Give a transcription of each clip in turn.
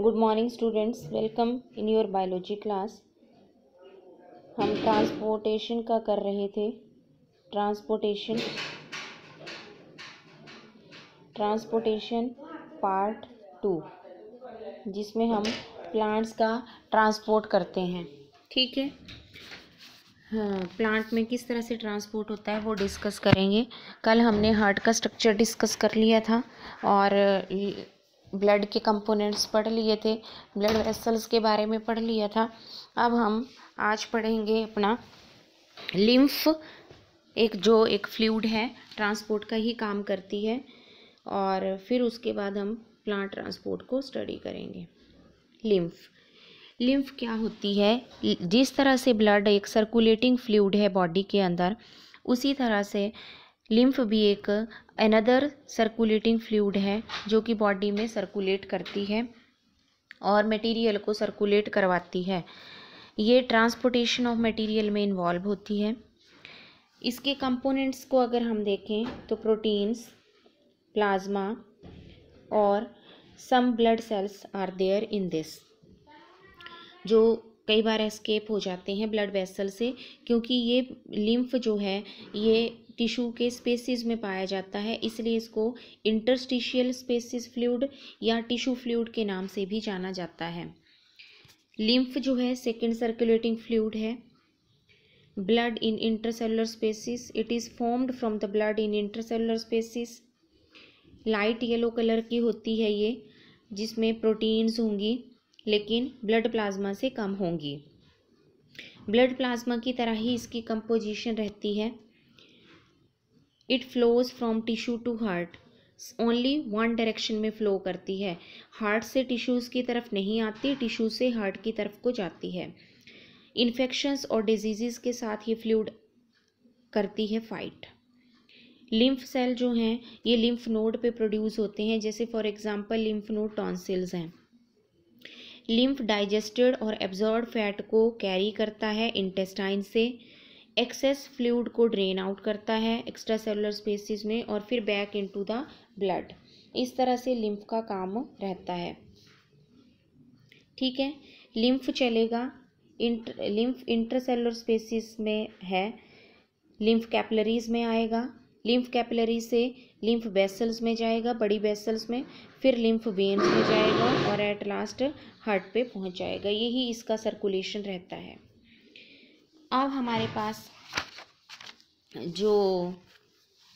good morning students welcome in your biology class हम transportation का कर रहे थे ट्रांसपोर्टेशन ट्रांसपोर्टेशन पार्ट टू जिसमें हम प्लांट्स का ट्रांसपोर्ट करते हैं ठीक है हाँ प्लांट में किस तरह से ट्रांसपोर्ट होता है वो डिस्कस करेंगे कल हमने हार्ट का स्ट्रक्चर डिस्कस कर लिया था और ब्लड के कंपोनेंट्स पढ़ लिए थे ब्लड वेसल्स के बारे में पढ़ लिया था अब हम आज पढ़ेंगे अपना लिम्फ एक जो एक फ्लूड है ट्रांसपोर्ट का ही काम करती है और फिर उसके बाद हम प्लांट ट्रांसपोर्ट को स्टडी करेंगे लिम्फ लिम्फ क्या होती है जिस तरह से ब्लड एक सर्कुलेटिंग फ्लूड है बॉडी के अंदर उसी तरह से लिम्फ भी एक अनदर सर्कुलेटिंग फ्लूड है जो कि बॉडी में सर्कुलेट करती है और मटेरियल को सर्कुलेट करवाती है ये ट्रांसपोर्टेशन ऑफ मटेरियल में इन्वॉल्व होती है इसके कंपोनेंट्स को अगर हम देखें तो प्रोटीन्स प्लाज्मा और some blood cells are there in this जो कई बार एस्केप हो जाते हैं ब्लड वेसल से क्योंकि ये लिम्फ जो है ये टिश्यू के स्पेसिस में पाया जाता है इसलिए इसको इंटरस्टिशियल स्पेसिस फ्लूड या टिश्यू फ्लूड के नाम से भी जाना जाता है लिम्फ जो है सेकेंड सर्कुलेटिंग फ्लूड है blood in intercellular spaces it is formed from the blood in intercellular spaces light yellow colour की होती है ये जिसमें प्रोटीन्स होंगी लेकिन ब्लड प्लाज्मा से कम होंगी ब्लड प्लाज्मा की तरह ही इसकी कंपोजिशन रहती है it flows from tissue to heart only one direction में फ्लो करती है हार्ट से टिश्यूज़ की तरफ नहीं आती टिश्यू से हार्ट की तरफ को जाती है इन्फेक्शंस और डिजीज़ के साथ ये फ्लूड करती है फाइट लिम्फ सेल जो हैं ये लिम्फ नोड पे प्रोड्यूस होते हैं जैसे for example lymph node tonsils हैं लिम्फ डाइजेस्टेड और एब्जॉर्ब फैट को कैरी करता है इंटेस्टाइन से एक्सेस फ्लूड को ड्रेन आउट करता है एक्स्ट्रा सेलुलर स्पेसिस में और फिर बैक इनटू द ब्लड इस तरह से लिम्फ का काम रहता है ठीक है लिम्फ चलेगा इंट लिम्फ इंटरसेलुलर स्पेसिस में है लिम्फ कैपलरीज में आएगा लिम्फ कैपलरी से लिम्फ वेसल्स में जाएगा बड़ी वेसल्स में फिर लिम्फ वेन्स में जाएगा और एट लास्ट हार्ट पे पहुंच जाएगा यही इसका सर्कुलेशन रहता है अब हमारे पास जो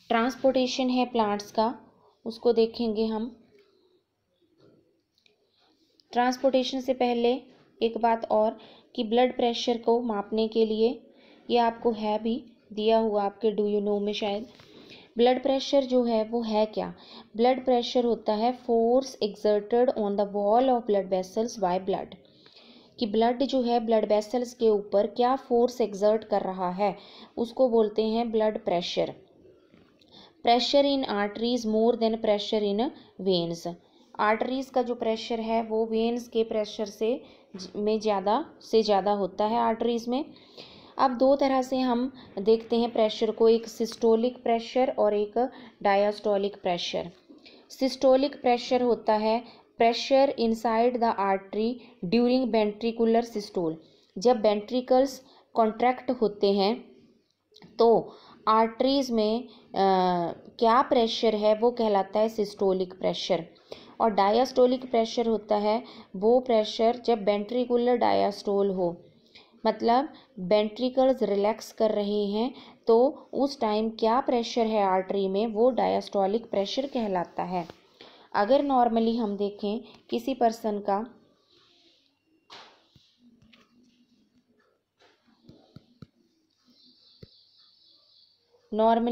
ट्रांसपोर्टेशन है प्लांट्स का उसको देखेंगे हम ट्रांसपोर्टेशन से पहले एक बात और कि ब्लड प्रेशर को मापने के लिए ये आपको है भी दिया हुआ आपके डू यू नो में शायद ब्लड प्रेशर जो है वो है क्या ब्लड प्रेशर होता है force exerted on the wall of blood vessels by blood कि ब्लड जो है ब्लड वेसल्स के ऊपर क्या फोर्स एग्जर्ट कर रहा है उसको बोलते हैं blood pressure pressure in arteries more than pressure in veins arteries का जो प्रेशर है वो वेन्स के प्रेशर से में ज़्यादा से ज़्यादा होता है आर्टरीज़ में अब दो तरह से हम देखते हैं प्रेशर को एक सिस्टोलिक प्रेशर और एक डायास्टोलिक प्रेशर सिस्टोलिक प्रेशर होता है pressure inside the artery during ventricular systole जब बेंट्रिकल्स कॉन्ट्रैक्ट होते हैं तो आर्टरीज में आ, क्या प्रेशर है वो कहलाता है सिस्टोलिक प्रेशर और डायास्टोलिक प्रेशर होता है वो प्रेशर जब बेंट्रिकुलर डायास्टोल हो मतलब वेंट्रिकल्स रिलैक्स कर रहे हैं तो उस टाइम क्या प्रेशर है आर्टरी में वो डायस्टोलिक प्रेशर कहलाता है अगर नॉर्मली हम देखें किसी पर्सन का नॉर्मली